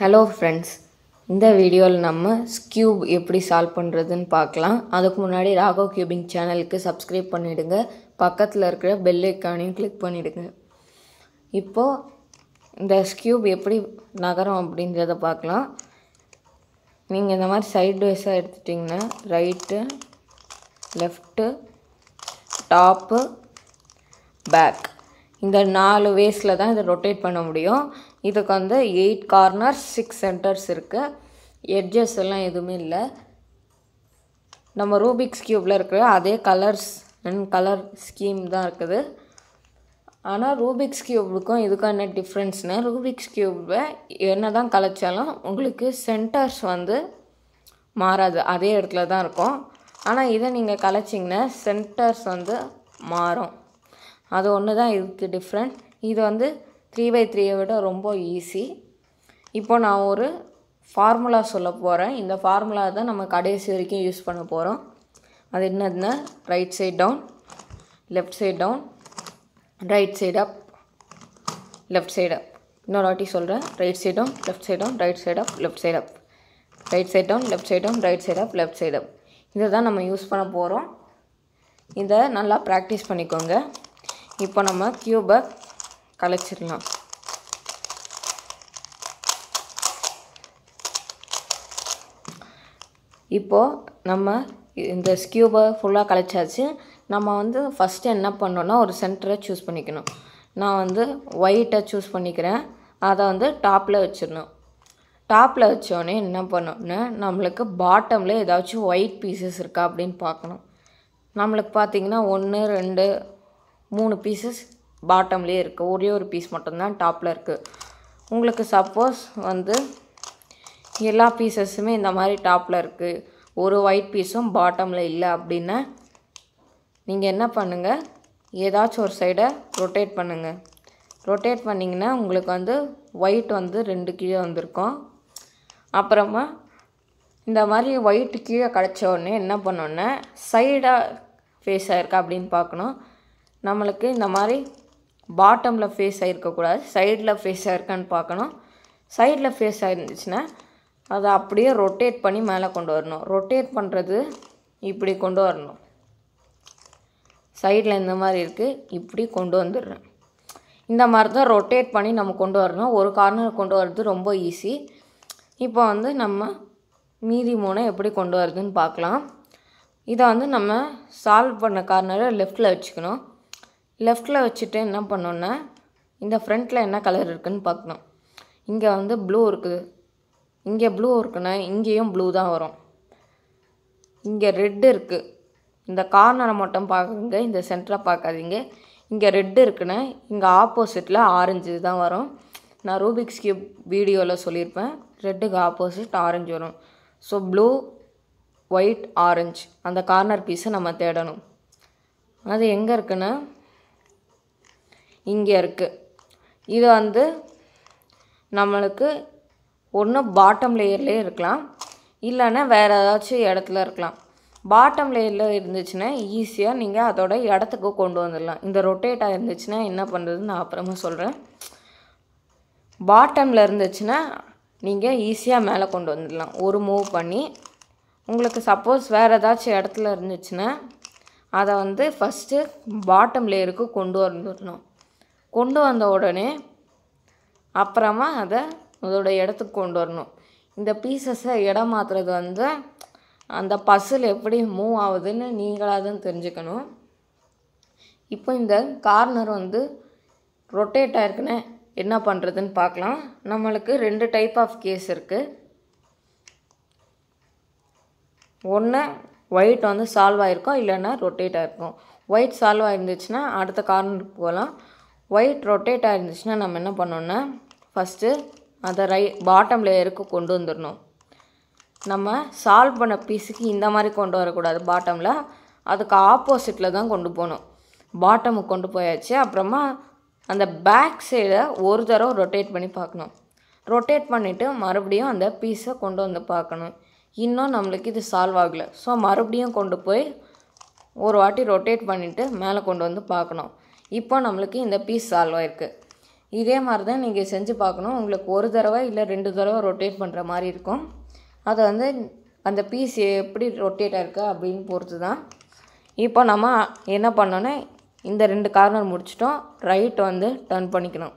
hello friends இந்த வீடியோவில் நம்ம ஸ்கியூப் எப்படி சால்வ் பண்ணுறதுன்னு பார்க்கலாம் அதுக்கு முன்னாடி ராகோ கியூபிங் சேனலுக்கு சப்ஸ்கிரைப் பண்ணிவிடுங்க பக்கத்தில் இருக்கிற பெல் ஐக்கானையும் கிளிக் பண்ணிவிடுங்க இப்போது இந்த ஸ்கியூப் எப்படி நகரம் அப்படின்றத பார்க்கலாம் நீங்கள் இந்த மாதிரி சைட் வைஸாக எடுத்துட்டிங்கன்னா ரைட்டு லெஃப்ட்டு டாப்பு பேக் இந்த நாலு வேஸில் தான் இதை ரொட்டேட் பண்ண முடியும் இதுக்கு வந்து எயிட் கார்னர் சிக்ஸ் சென்டர்ஸ் இருக்குது எட்ஜஸ் எல்லாம் எதுவுமே இல்லை நம்ம ரூபிக்ஸ் க்யூப்பில் இருக்கிற அதே கலர்ஸ் அண்ட் கலர் ஸ்கீம் தான் இருக்குது ஆனால் ரூபிக்ஸ் க்யூபுக்கும் இதுக்கும் என்ன டிஃப்ரென்ஸ்னால் ரூபிக்ஸ் க்யூபை என்ன தான் கலைச்சாலும் உங்களுக்கு சென்டர்ஸ் வந்து மாறாது அதே இடத்துல தான் இருக்கும் ஆனால் இதை நீங்கள் கலைச்சிங்கன்னா சென்டர்ஸ் வந்து மாறும் அது ஒன்று தான் இதுக்கு டிஃப்ரெண்ட் இது வந்து த்ரீ பை த்ரீயை விட ரொம்ப ஈஸி இப்போ நான் ஒரு ஃபார்முலா சொல்ல போகிறேன் இந்த ஃபார்முலா தான் நம்ம கடைசி வரைக்கும் யூஸ் பண்ண போகிறோம் அது என்னதுன்னா right side down left side down right side up left side up இன்னொரு வாட்டி சொல்கிறேன் right side down left side down right side up left side up right side down left side down right side up left side up இதை தான் நம்ம use பண்ண போகிறோம் இதை நல்லா ப்ராக்டிஸ் பண்ணிக்கோங்க இப்போ நம்ம க்யூபை கலைச்சிடலாம் இப்போது நம்ம இந்த ஸ்கியூபை ஃபுல்லாக கலைச்சாச்சு நம்ம வந்து ஃபஸ்ட்டு என்ன பண்ணோன்னா ஒரு சென்டரை சூஸ் பண்ணிக்கணும் நான் வந்து ஒயிட்டை சூஸ் பண்ணிக்கிறேன் அதை வந்து டாப்பில் வச்சிடணும் டாப்பில் வச்சோடனே என்ன பண்ணணும்னா நம்மளுக்கு பாட்டமில் ஏதாச்சும் ஒயிட் பீசஸ் இருக்கா அப்படின்னு பார்க்கணும் நம்மளுக்கு பார்த்திங்கன்னா ஒன்று ரெண்டு மூணு பீசஸ் பாட்டம்லேயே இருக்குது ஒரே ஒரு பீஸ் மட்டும்தான் டாப்பில் இருக்குது உங்களுக்கு சப்போஸ் வந்து எல்லா பீசஸுமே இந்த மாதிரி டாப்பில் இருக்குது ஒரு ஒயிட் பீஸும் பாட்டமில் இல்லை அப்படின்னா நீங்கள் என்ன பண்ணுங்கள் ஏதாச்சும் ஒரு சைடை ரொட்டேட் பண்ணுங்கள் ரொட்டேட் பண்ணிங்கன்னா உங்களுக்கு வந்து ஒயிட் வந்து ரெண்டு கீழே வந்திருக்கும் அப்புறமா இந்த மாதிரி ஒயிட் கீழே கிடச்ச உடனே என்ன பண்ணோன்னே சைடாக ஃபேஸாக இருக்கா அப்படின்னு பார்க்கணும் நம்மளுக்கு இந்த மாதிரி பாட்டமில் ஃபேஸ் ஆகிருக்கக்கூடாது சைடில் ஃபேஸ் ஆகிருக்கான்னு பார்க்கணும் சைடில் ஃபேஸ் ஆகிருந்துச்சுன்னா அதை அப்படியே ரொட்டேட் பண்ணி மேலே கொண்டு வரணும் ரொட்டேட் பண்ணுறது இப்படி கொண்டு வரணும் சைடில் இந்த மாதிரி இருக்குது இப்படி கொண்டு வந்துடுறேன் இந்த மாதிரி தான் ரொட்டேட் பண்ணி நம்ம கொண்டு வரணும் ஒரு கார்னர் கொண்டு வர்றது ரொம்ப ஈஸி இப்போ வந்து நம்ம மீதி மூணை எப்படி கொண்டு வருதுன்னு பார்க்கலாம் இதை வந்து நம்ம சால்வ் பண்ண கார்னரை லெஃப்டில் வச்சுக்கணும் லெஃப்டில் வச்சுட்டு என்ன பண்ணோன்னா இந்த ஃப்ரண்ட்டில் என்ன கலர் இருக்குதுன்னு பார்க்கணும் இங்கே வந்து ப்ளூ இருக்குது இங்கே ப்ளூ இருக்குன்னா இங்கேயும் ப்ளூ தான் வரும் இங்கே ரெட்டு இருக்குது இந்த கார்னரை மட்டும் பார்க்குங்க இந்த சென்டரை பார்க்காதீங்க இங்கே ரெட்டு இருக்குன்னா இங்கே ஆப்போசிட்டில் ஆரஞ்சு தான் வரும் நான் ரூபிக்ஸ் கியூப் வீடியோவில் சொல்லியிருப்பேன் ரெட்டுக்கு ஆப்போசிட் ஆரஞ்சு வரும் ஸோ ப்ளூ ஒயிட் ஆரஞ்சு அந்த கார்னர் பீஸை நம்ம தேடணும் அது எங்கே இருக்குன்னா இங்கே இருக்குது இது வந்து நம்மளுக்கு ஒன்று பாட்டம் லேயர்லேயே இருக்கலாம் இல்லைன்னா வேறு ஏதாச்சும் இடத்துல இருக்கலாம் பாட்டம் லேயரில் இருந்துச்சுன்னா ஈஸியாக நீங்கள் அதோட இடத்துக்கு கொண்டு வந்துடலாம் இந்த ரொட்டேட்டாக இருந்துச்சுன்னா என்ன பண்ணுறதுன்னு நான் அப்புறமா சொல்கிறேன் பாட்டமில் இருந்துச்சுன்னா நீங்கள் ஈஸியாக மேலே கொண்டு வந்துடலாம் ஒரு மூவ் பண்ணி உங்களுக்கு சப்போஸ் வேறு ஏதாச்சும் இடத்துல இருந்துச்சுன்னா அதை வந்து ஃபஸ்ட்டு பாட்டம் லேயருக்கு கொண்டு வந்துடணும் கொண்டு வந்த உடனே அப்புறமா அதை அதோடய இடத்துக்கு கொண்டு வரணும் இந்த பீசஸை இடம் மாற்றுறது வந்து அந்த பசில் எப்படி மூவ் ஆகுதுன்னு நீங்களாக தான் தெரிஞ்சுக்கணும் இப்போ இந்த கார்னர் வந்து ரொட்டேட் ஆயிருக்குன்னு என்ன பண்ணுறதுன்னு பார்க்கலாம் நம்மளுக்கு ரெண்டு டைப் ஆஃப் கேஸ் இருக்குது ஒன்று ஒயிட் வந்து சால்வ் ஆகிருக்கும் இல்லைன்னா ரொட்டேட் ஆகிருக்கும் ஒயிட் சால்வ் ஆகிருந்துச்சுன்னா அடுத்த கார்னருக்கு போகலாம் ஒயிட் ரொட்டேட் ஆகிருந்துச்சுன்னா நம்ம என்ன பண்ணோன்னா ஃபஸ்ட்டு அதை ரை பாட்டம் லேயருக்கு கொண்டு வந்துடணும் நம்ம சால்வ் பண்ண பீஸுக்கு இந்த மாதிரி கொண்டு வரக்கூடாது பாட்டமில் அதுக்கு ஆப்போசிட்டில் தான் கொண்டு போகணும் பாட்டமுக்கு கொண்டு போயாச்சு அப்புறமா அந்த பேக் சைடை ஒரு தடவை ரொட்டேட் பண்ணி பார்க்கணும் ரொட்டேட் பண்ணிவிட்டு மறுபடியும் அந்த பீஸை கொண்டு வந்து பார்க்கணும் இன்னும் நம்மளுக்கு இது சால்வ் ஆகலை ஸோ மறுபடியும் கொண்டு போய் ஒரு வாட்டி ரொட்டேட் பண்ணிவிட்டு மேலே கொண்டு வந்து பார்க்கணும் இப்போ நம்மளுக்கு இந்த பீஸ் சால்வ் ஆயிருக்கு இதே மாதிரி தான் நீங்கள் செஞ்சு பார்க்கணும் உங்களுக்கு ஒரு தடவை இல்லை ரெண்டு தடவை ரொட்டேட் பண்ணுற மாதிரி இருக்கும் அதை வந்து அந்த பீஸ் எப்படி ரொட்டேட் ஆயிருக்கு அப்படின்னு பொறுத்து தான் இப்போ நம்ம என்ன பண்ணோன்னே இந்த ரெண்டு கார்னர் முடிச்சிட்டோம் ரைட் வந்து டர்ன் பண்ணிக்கணும்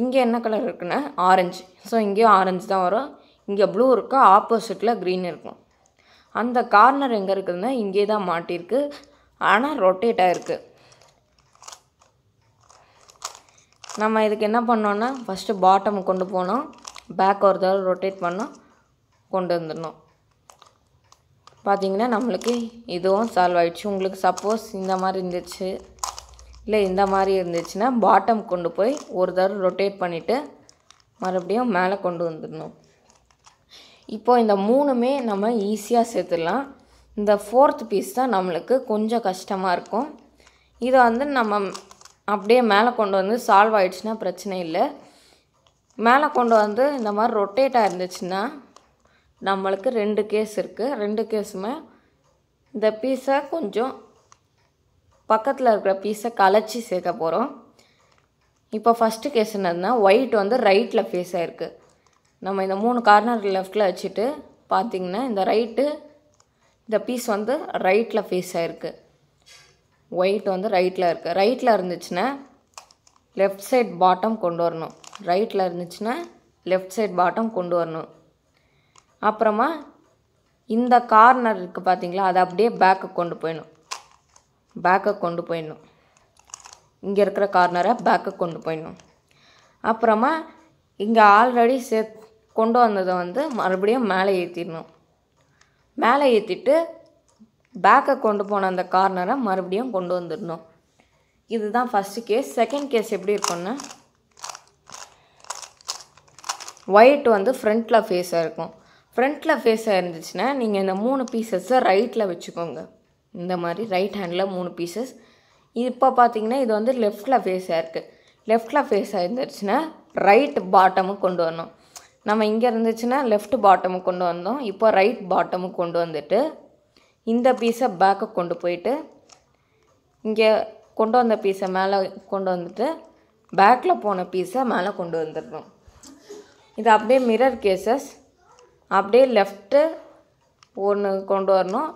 இங்கே என்ன கலர் இருக்குன்னா ஆரஞ்சு ஸோ இங்கேயும் ஆரஞ்சு தான் வரும் இங்கே ப்ளூ இருக்கு ஆப்போசிட்டில் க்ரீன் இருக்கும் அந்த கார்னர் எங்கே இருக்குதுன்னா இங்கே தான் மாட்டியிருக்கு ஆனால் ரொட்டேட் ஆகிருக்கு நம்ம இதுக்கு என்ன பண்ணோன்னா ஃபஸ்ட்டு பாட்டம் கொண்டு போனோம் பேக் ஒரு தடவை ரொட்டேட் பண்ணோம் கொண்டு வந்துடணும் பார்த்திங்கன்னா நம்மளுக்கு இதுவும் சால்வ் ஆகிடுச்சு உங்களுக்கு சப்போஸ் இந்த மாதிரி இருந்துச்சு இல்லை இந்த மாதிரி இருந்துச்சுன்னா பாட்டம் கொண்டு போய் ஒரு தடவை ரொட்டேட் பண்ணிவிட்டு மறுபடியும் மேலே கொண்டு வந்துடணும் இப்போது இந்த மூணுமே நம்ம ஈஸியாக சேர்த்துடலாம் இந்த ஃபோர்த் பீஸ் தான் நம்மளுக்கு கொஞ்சம் கஷ்டமாக இருக்கும் இதை வந்து நம்ம அப்படியே மேலே கொண்டு வந்து சால்வ் ஆகிடுச்சுன்னா பிரச்சனை இல்லை மேலே கொண்டு வந்து இந்த மாதிரி ரொட்டேட்டாக இருந்துச்சுன்னா நம்மளுக்கு ரெண்டு கேஸ் இருக்குது ரெண்டு கேஸுமே இந்த பீஸை கொஞ்சம் பக்கத்தில் இருக்கிற பீஸை கலைச்சி சேர்க்க போகிறோம் இப்போ ஃபஸ்ட்டு கேஸ் என்னதுன்னா ஒயிட் வந்து ரைட்டில் ஃபேஸ் ஆகிருக்கு நம்ம இந்த மூணு கார்னர் லெஃப்டில் வச்சுட்டு பார்த்திங்கன்னா இந்த ரைட்டு இந்த பீஸ் வந்து ரைட்டில் ஃபேஸ் ஆகிருக்கு ஒயிட் வந்து ரைட்டில் இருக்குது ரைட்டில் இருந்துச்சுன்னா லெஃப்ட் சைட் பாட்டம் கொண்டு வரணும் ரைட்டில் இருந்துச்சுன்னா லெஃப்ட் சைட் பாட்டம் கொண்டு வரணும் அப்புறமா இந்த கார்னர் இருக்குது பார்த்தீங்களா அதை அப்படியே பேக்கு கொண்டு போயிடணும் பேக்கை கொண்டு போயிடணும் இங்கே இருக்கிற கார்னரை பேக்கை கொண்டு போயிடணும் அப்புறமா இங்கே ஆல்ரெடி சே கொண்டு வந்ததை வந்து மறுபடியும் மேலே ஏற்றிடணும் மேலே ஏற்றிட்டு பேக்கை கொண்டு போன அந்த கார்னரை மறுபடியும் கொண்டு வந்துடணும் இதுதான் ஃபஸ்ட்டு கேஸ் செகண்ட் கேஸ் எப்படி இருக்கும்னா ஒயிட் வந்து ஃப்ரண்ட்டில் ஃபேஸாக இருக்கும் ஃப்ரண்ட்டில் ஃபேஸாக இருந்துச்சுன்னா நீங்கள் இந்த மூணு பீசஸை ரைட்டில் வச்சுக்கோங்க இந்த மாதிரி ரைட் ஹேண்டில் மூணு பீசஸ் இப்போ பார்த்தீங்கன்னா இது வந்து லெஃப்டில் ஃபேஸாக இருக்குது லெஃப்டில் ஃபேஸாக இருந்துச்சுன்னா ரைட் பாட்டமும் கொண்டு வரணும் நம்ம இங்கே இருந்துச்சுன்னா லெஃப்ட் பாட்டமும் கொண்டு வந்தோம் இப்போ ரைட் பாட்டமும் கொண்டு வந்துட்டு இந்த பீஸை பேக்கை கொண்டு போயிட்டு இங்கே கொண்டு வந்த பீஸை மேலே கொண்டு வந்துட்டு பேக்கில் போன பீஸை மேலே கொண்டு வந்துடணும் இது அப்படியே மிரர் கேசஸ் அப்படியே லெஃப்ட்டு ஒன்று கொண்டு வரணும்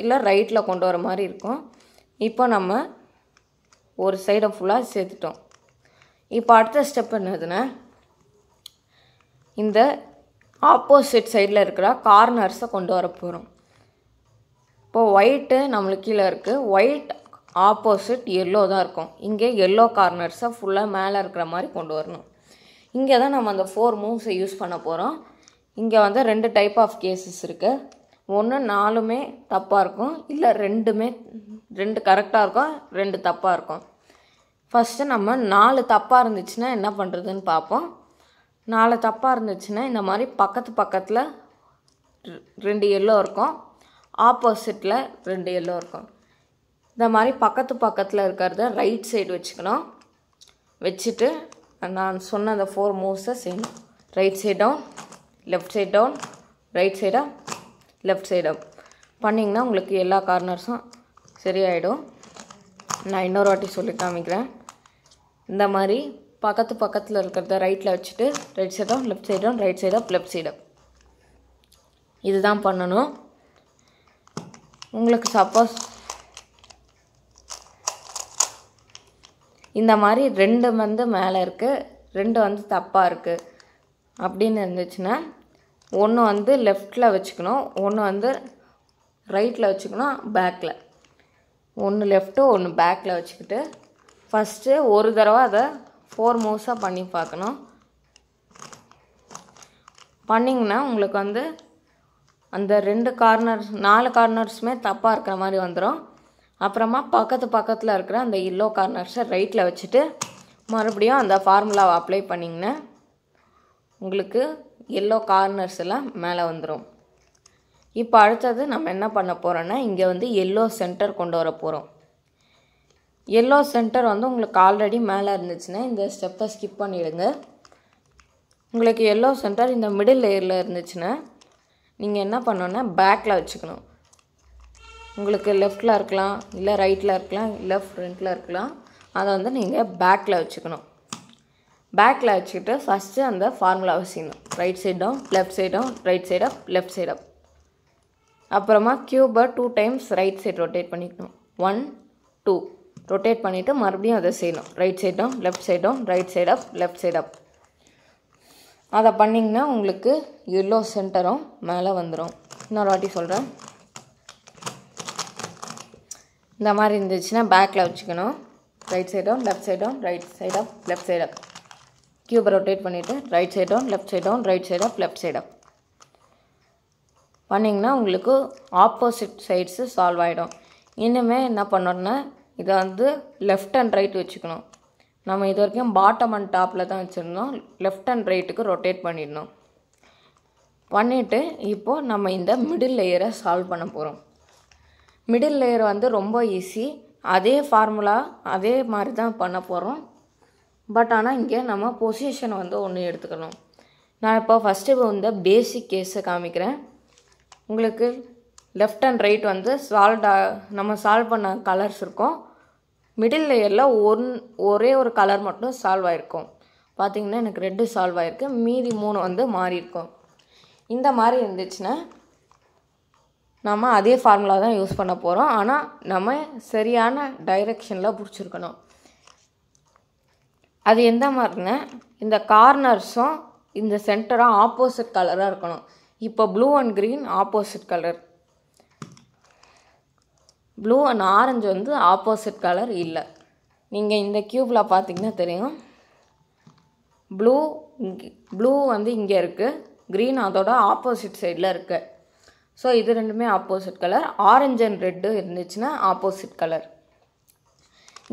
இல்லை ரைட்டில் கொண்டு வர மாதிரி இருக்கும் இப்போ நம்ம ஒரு சைடை ஃபுல்லாக சேர்த்துட்டோம் இப்போ அடுத்த ஸ்டெப் என்னதுன்னா இந்த ஆப்போசிட் சைடில் இருக்கிற கார்னர்ஸை கொண்டு வர போகிறோம் இப்போது ஒயிட்டு நம்மளுக்கு கீழே இருக்குது ஒயிட் ஆப்போசிட் எல்லோ தான் இருக்கும் இங்கே எல்லோ கார்னர்ஸை ஃபுல்லாக மேலே இருக்கிற மாதிரி கொண்டு வரணும் இங்கே தான் நம்ம அந்த ஃபோர் மூவ்ஸை யூஸ் பண்ண போகிறோம் இங்கே வந்து ரெண்டு டைப் ஆஃப் கேசஸ் இருக்குது ஒன்று நாலுமே தப்பாக இருக்கும் இல்லை ரெண்டுமே ரெண்டு கரெக்டாக இருக்கும் ரெண்டு தப்பாக இருக்கும் ஃபஸ்ட்டு நம்ம நாலு தப்பாக இருந்துச்சுன்னா என்ன பண்ணுறதுன்னு பார்ப்போம் நாலு தப்பாக இருந்துச்சுன்னா இந்த மாதிரி பக்கத்து பக்கத்தில் ரெண்டு எல்லோ இருக்கும் ஆப்போசிட்டில் ரெண்டு எல்லோ இருக்கும் இந்த மாதிரி பக்கத்து பக்கத்தில் இருக்கிறத ரைட் சைடு வச்சுக்கணும் வச்சுட்டு நான் சொன்ன அந்த ஃபோர் மூவ்ஸை செய்யணும் right side down left side down right சைடாக லெஃப்ட் சைடாக பண்ணிங்கன்னா உங்களுக்கு எல்லா கார்னர்ஸும் சரியாயிடும் நான் இன்னொரு வாட்டி சொல்லி காமிக்கிறேன் இந்த மாதிரி பக்கத்து பக்கத்தில் இருக்கிறத ரைட்டில் வச்சுட்டு ரைட் சைடும் லெஃப்ட் சைடும் ரைட் சைடாக லெஃப்ட் சைடாக இதுதான் பண்ணணும் உங்களுக்கு சப்போஸ் இந்த மாதிரி ரெண்டு வந்து மேலே இருக்குது ரெண்டு வந்து தப்பாக இருக்குது அப்படின்னு இருந்துச்சுன்னா ஒன்று வந்து லெஃப்டில் வச்சுக்கணும் ஒன்று வந்து ரைட்டில் வச்சுக்கணும் பேக்கில் ஒன்று லெஃப்ட்டு ஒன்று பேக்கில் வச்சுக்கிட்டு ஃபஸ்ட்டு ஒரு தடவை அதை ஃபோர் மூவ்ஸாக பண்ணி பார்க்கணும் பண்ணிங்கன்னா உங்களுக்கு வந்து அந்த ரெண்டு கார்னர் நாலு கார்னர்ஸுமே தப்பாக இருக்கிற மாதிரி வந்துடும் அப்புறமா பக்கத்து பக்கத்தில் இருக்கிற அந்த எல்லோ கார்னர்ஸை ரைட்டில் வச்சுட்டு மறுபடியும் அந்த ஃபார்முலாவை அப்ளை பண்ணிங்கன்னா உங்களுக்கு எல்லோ கார்னர்ஸ் எல்லாம் மேலே வந்துடும் இப்போ அடுத்தது நம்ம என்ன பண்ண போகிறோன்னா இங்கே வந்து எல்லோ சென்டர் கொண்டு வர போகிறோம் எல்லோ சென்டர் வந்து உங்களுக்கு ஆல்ரெடி மேலே இருந்துச்சுன்னா இந்த ஸ்டெப்பை ஸ்கிப் பண்ணிவிடுங்க உங்களுக்கு எல்லோ சென்டர் இந்த மிடில் லேயரில் இருந்துச்சுன்னா நீங்கள் என்ன பண்ணணுன்னா பேக்கில் வச்சுக்கணும் உங்களுக்கு லெஃப்டில் இருக்கலாம் இல்லை ரைட்டில் இருக்கலாம் இல்லை ஃப்ரண்ட்டில் இருக்கலாம் அதை வந்து நீங்கள் பேக்கில் வச்சுக்கணும் பேக்கில் வச்சுக்கிட்டு ஃபஸ்ட்டு அந்த ஃபார்முலாவை செய்யணும் ரைட் சைடும் லெஃப்ட் சைடும் right side up left side up அப்புறமா க்யூபை two times right side rotate பண்ணிக்கணும் ஒன் டூ ரொட்டேட் பண்ணிவிட்டு மறுபடியும் அதை செய்யணும் ரைட் சைடும் லெஃப்ட் சைடும் right side up left side up அதை பண்ணிங்கன்னா உங்களுக்கு எல்லோ சென்டரும் மேலே வந்துடும் இன்னொரு வாட்டி சொல்கிறேன் இந்த மாதிரி இருந்துச்சுன்னா பேக்கில் வச்சுக்கணும் ரைட் சைடும் லெஃப்ட் சைடும் ரைட் சைடாக லெஃப்ட் சைடாக க்யூபை ரொட்டேட் பண்ணிவிட்டு ரைட் சைடும் லெஃப்ட் சைடும் ரைட் சைடாக லெஃப்ட் சைடாக பண்ணிங்கன்னா உங்களுக்கு ஆப்போசிட் சைட்ஸு சால்வ் ஆகிடும் இனிமேல் என்ன பண்ணணுன்னா இதை வந்து லெஃப்ட் அண்ட் ரைட் வச்சுக்கணும் நம்ம இது வரைக்கும் பாட்டம் அண்ட் டாப்பில் தான் வச்சுருந்தோம் லெஃப்ட் அண்ட் ரைட்டுக்கு ரொட்டேட் பண்ணிடணும் பண்ணிவிட்டு இப்போது நம்ம இந்த மிடில் லேயரை சால்வ் பண்ண போகிறோம் மிடில் லேயர் வந்து ரொம்ப ஈஸி அதே ஃபார்முலா அதே மாதிரி தான் பண்ண போகிறோம் பட் ஆனால் இங்கே நம்ம பொசிஷன் வந்து ஒன்று எடுத்துக்கணும் நான் இப்போ ஃபஸ்ட்டு இந்த பேசிக் கேஸை காமிக்கிறேன் உங்களுக்கு லெஃப்ட் அண்ட் ரைட் வந்து சால்வ் நம்ம சால்வ் பண்ண கலர்ஸ் இருக்கும் மிடில் லேயரில் ஒன் ஒரே ஒரு கலர் மட்டும் சால்வ் ஆகிருக்கும் பார்த்திங்கன்னா எனக்கு ரெட்டு சால்வ் ஆகிருக்கு மீதி மூணு வந்து இருக்கும் இந்த மாதிரி இருந்துச்சுன்னா நம்ம அதே ஃபார்முலா தான் யூஸ் பண்ண போகிறோம் ஆனால் நம்ம சரியான டைரெக்ஷனில் பிடிச்சிருக்கணும் அது எந்த மாதிரினா இந்த கார்னர்ஸும் இந்த சென்டரும் ஆப்போசிட் கலராக இருக்கணும் இப்போ blue and green opposite colour blue and orange வந்து ஆப்போசிட் கலர் இல்லை நீங்கள் இந்த க்யூப்பில் பார்த்தீங்கன்னா தெரியும் ப்ளூ ப்ளூ வந்து இங்கே இருக்குது க்ரீன் அதோட ஆப்போசிட் சைடில் இருக்குது ஸோ இது ரெண்டுமே opposite colour orange and red இருந்துச்சுன்னா ஆப்போசிட் கலர்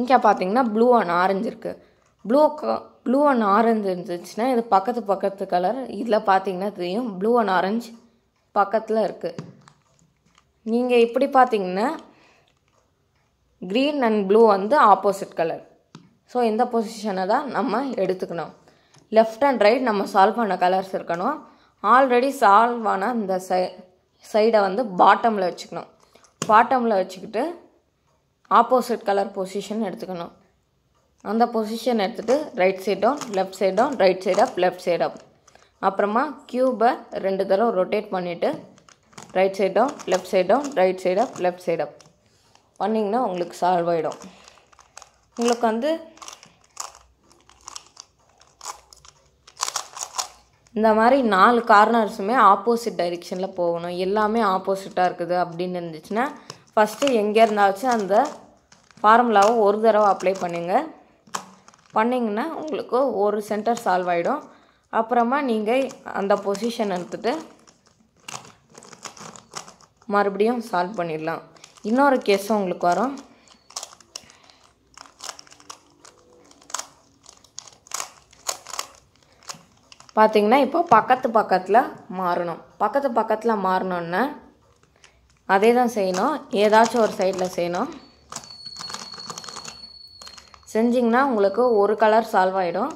இங்கே பார்த்தீங்கன்னா ப்ளூ அண்ட் ஆரஞ்சு இருக்குது ப்ளூ ப்ளூ அண்ட் ஆரஞ்சு இருந்துச்சுன்னா இது பக்கத்து பக்கத்து கலர் இதில் பார்த்தீங்கன்னா தெரியும் ப்ளூ அண்ட் ஆரஞ்சு பக்கத்தில் இருக்குது நீங்கள் இப்படி பார்த்தீங்கன்னா க்ரீன் அண்ட் ப்ளூ வந்து ஆப்போசிட் கலர் ஸோ இந்த பொசிஷனை தான் நம்ம எடுத்துக்கணும் லெஃப்ட் அண்ட் ரைட் நம்ம சால்வ் பண்ண கலர்ஸ் இருக்கணும் ஆல்ரெடி சால்வ் ஆன இந்த சை சைடை வந்து பாட்டமில் வச்சுக்கணும் பாட்டமில் வச்சுக்கிட்டு ஆப்போசிட் கலர் பொசிஷன் எடுத்துக்கணும் அந்த பொசிஷன் எடுத்துகிட்டு ரைட் சைடும் லெஃப்ட் சைடும் right side up left side up அப்புறமா க்யூபை ரெண்டு தடவை ரொட்டேட் பண்ணிவிட்டு ரைட் சைடும் லெஃப்ட் சைடும் right side up left side up பண்ணிங்கன்னா உங்களுக்கு சால்வ் ஆகிடும் உங்களுக்கு வந்து இந்த மாதிரி நாலு கார்னர்ஸுமே ஆப்போசிட் டைரெக்ஷனில் போகணும் எல்லாமே ஆப்போசிட்டாக இருக்குது அப்படின்னு இருந்துச்சுன்னா ஃபஸ்ட்டு எங்கே இருந்தாச்சும் அந்த ஃபார்முலாவை ஒரு தடவை அப்ளை பண்ணுங்க பண்ணிங்கன்னா உங்களுக்கு ஒரு சென்டர் சால்வ் ஆகிடும் அப்புறமா நீங்கள் அந்த பொசிஷன் எடுத்துகிட்டு மறுபடியும் சால்வ் பண்ணிடலாம் இன்னொரு கேஸும் உங்களுக்கு வரும் பார்த்திங்கன்னா இப்போ பக்கத்து பக்கத்தில் மாறணும் பக்கத்து பக்கத்தில் மாறணுன்னு அதே தான் செய்யணும் ஏதாச்சும் ஒரு சைடில் செய்யணும் செஞ்சிங்கன்னா உங்களுக்கு ஒரு கலர் சால்வ் ஆகிடும்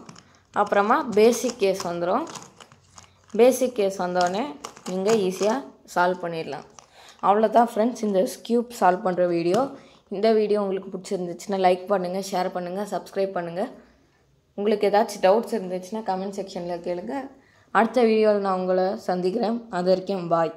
அப்புறமா பேசிக் கேஸ் வந்துடும் பேசிக் கேஸ் வந்தோடனே நீங்கள் ஈஸியாக சால்வ் பண்ணிடலாம் அவ்வளோதான் ஃப்ரெண்ட்ஸ் இந்த ஸ்கியூப் சால்வ் பண்ணுற வீடியோ இந்த வீடியோ உங்களுக்கு பிடிச்சிருந்துச்சுன்னா லைக் பண்ணுங்கள் ஷேர் பண்ணுங்கள் சப்ஸ்கிரைப் பண்ணுங்கள் உங்களுக்கு ஏதாச்சும் டவுட்ஸ் இருந்துச்சுன்னா கமெண்ட் செக்ஷனில் கேளுங்கள் அடுத்த வீடியோவில் நான் உங்களை சந்திக்கிறேன் அது வரைக்கும் பாய்